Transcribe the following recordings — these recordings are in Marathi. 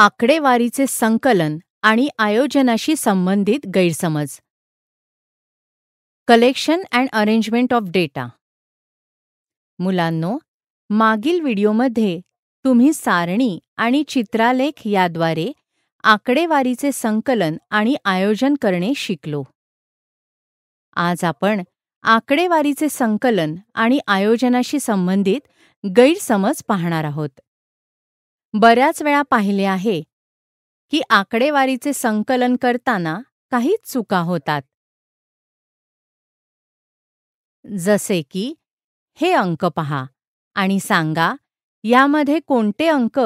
आकडेवारीचे संकलन आणि आयोजनाशी संबंधित गैरसमज collection and arrangement of data मुलांनो मागील व्हिडिओमध्ये तुम्ही सारणी आणि चित्रालेख याद्वारे आकडेवारीचे संकलन आणि आयोजन करणे शिकलो आज आपण आकडेवारीचे संकलन आणि आयोजनाशी संबंधित गैरसमज पाहणार आहोत बऱ्याच वेळा पाहिले आहे की आकडेवारीचे संकलन करताना काही चुका होतात जसे की हे अंक पहा आणि सांगा यामध्ये कोणते अंक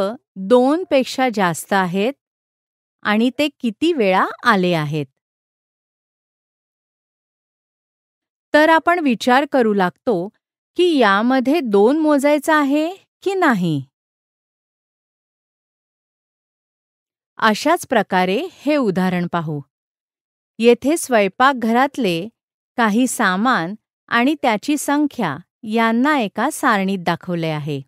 दोन पेक्षा जास्त आहेत आणि ते किती वेळा आले आहेत तर आपण विचार करू लागतो की यामध्ये दोन मोजायचा आहे की नाही अशाच प्रकारे हे उदाहरण पाहू येथे स्वयंपाकघरातले काही सामान आणि त्याची संख्या यांना एका सारणीत दाखवले आहे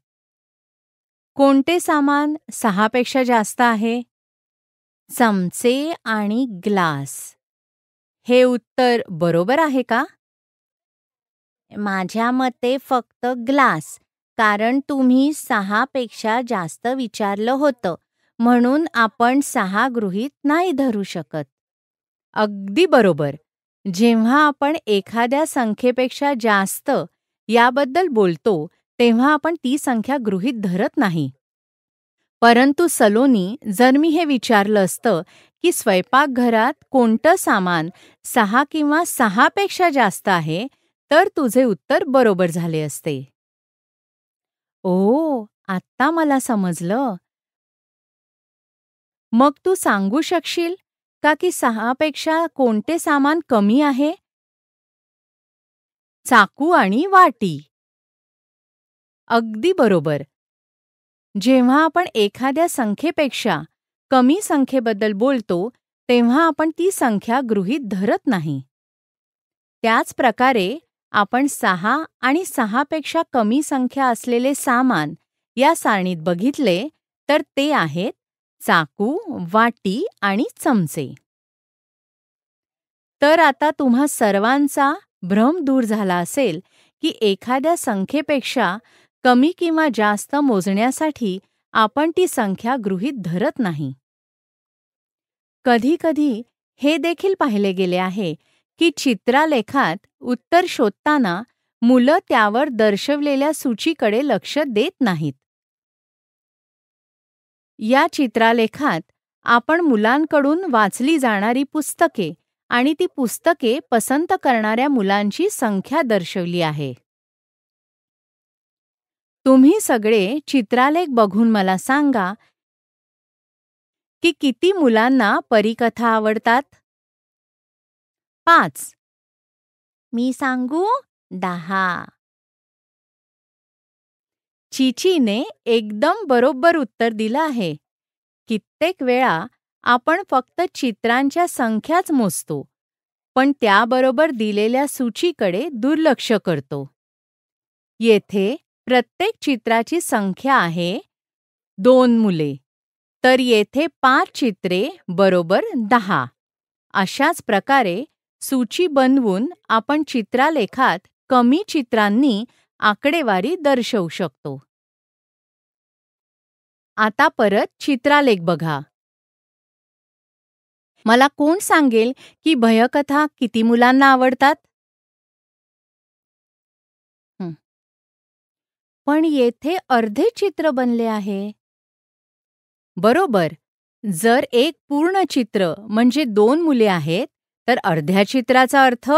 कोणते सामान सहापेक्षा जास्त आहे चमचे आणि ग्लास हे उत्तर बरोबर आहे का माझ्या मते फक्त ग्लास कारण तुम्ही सहापेक्षा जास्त विचारलं होतं म्हणून आपण सहा गृहित नाही धरू शकत अगदी बरोबर जेव्हा आपण एखाद्या संख्येपेक्षा जास्त याबद्दल बोलतो तेव्हा आपण ती संख्या गृहीत धरत नाही परंतु सलोनी जर मी हे विचारलं असतं की स्वयंपाकघरात कोणतं सामान सहा किंवा सहापेक्षा जास्त आहे तर तुझे उत्तर बरोबर झाले असते ओ आत्ता मला समजलं मग तू सांगू शकशील का की सहापेक्षा कोणते सामान कमी आहे चाकू आणि वाटी अगदी बरोबर जेव्हा आपण एखाद्या संख्येपेक्षा कमी संख्येबद्दल बोलतो तेव्हा आपण ती संख्या गृहीत धरत नाही त्याच प्रकारे आपण सहा आणि सहापेक्षा कमी संख्या असलेले सामान या सारणीत बघितले तर ते आहेत चाकू वाटी आणि चमचे तर आता तुम्हा सर्वांचा भ्रम दूर झाला असेल की एखाद्या संख्येपेक्षा कमी किंवा जास्त मोजण्यासाठी आपण ती संख्या गृहीत धरत नाही कधीकधी हे देखील पाहिले गेले आहे की चित्रालेखात उत्तर शोधताना मुलं त्यावर दर्शवलेल्या सूचीकडे लक्ष देत नाहीत या चित्रालेखात आपण मुलांकडून वाचली जाणारी पुस्तके आणि ती पुस्तके पसंत करणाऱ्या मुलांची संख्या दर्शवली आहे तुम्ही सगळे चित्रालेख बघून मला सांगा की किती मुलांना परिकथा आवडतात पाच मी सांगू दहा चीचीने एकदम बरोबर उत्तर दिलं आहे कित्येक वेळा आपण फक्त चित्रांच्या संख्याच मोजतो पण त्याबरोबर दिलेल्या सूचीकडे दुर्लक्ष करतो येथे प्रत्येक चित्राची संख्या आहे दोन मुले तर येथे पाच चित्रे बरोबर दहा अशाच प्रकारे सूची बनवून आपण चित्रालेखात कमी चित्रांनी आकडेवारी दर्शवू शकतो आता परत चित्रालेख बघा मला कोण सांगेल की भयकथा किती मुलांना आवडतात पण येथे अर्धे चित्र बनले आहे बरोबर जर एक पूर्ण चित्र म्हणजे दोन मुले आहेत तर अर्ध्या चित्राचा अर्थ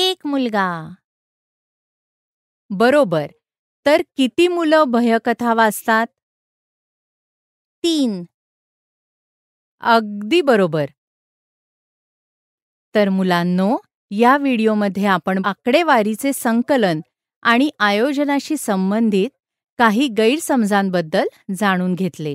एक मुलगा बरोबर तर किती मुलं भयकथा वाचतात तीन अगदी बरोबर तर मुलांनो या व्हिडिओमध्ये आपण आकडेवारीचे संकलन आणि आयोजनाशी संबंधित काही गैरसमजांबद्दल जाणून घेतले